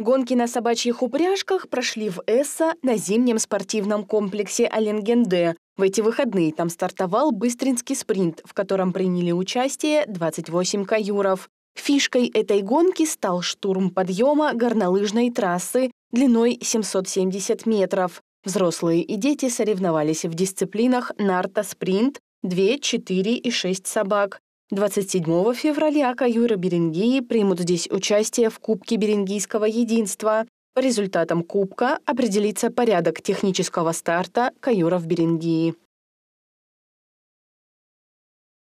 Гонки на собачьих упряжках прошли в Эсса на зимнем спортивном комплексе Оленгенде. В эти выходные там стартовал быстринский спринт, в котором приняли участие 28 каюров. Фишкой этой гонки стал штурм подъема горнолыжной трассы длиной 770 метров. Взрослые и дети соревновались в дисциплинах нарта-спринт, 2, 4 и 6 собак, 27 февраля Каюра Берингии примут здесь участие в Кубке Берингийского единства. По результатам Кубка определится порядок технического старта Каюра в Берингии.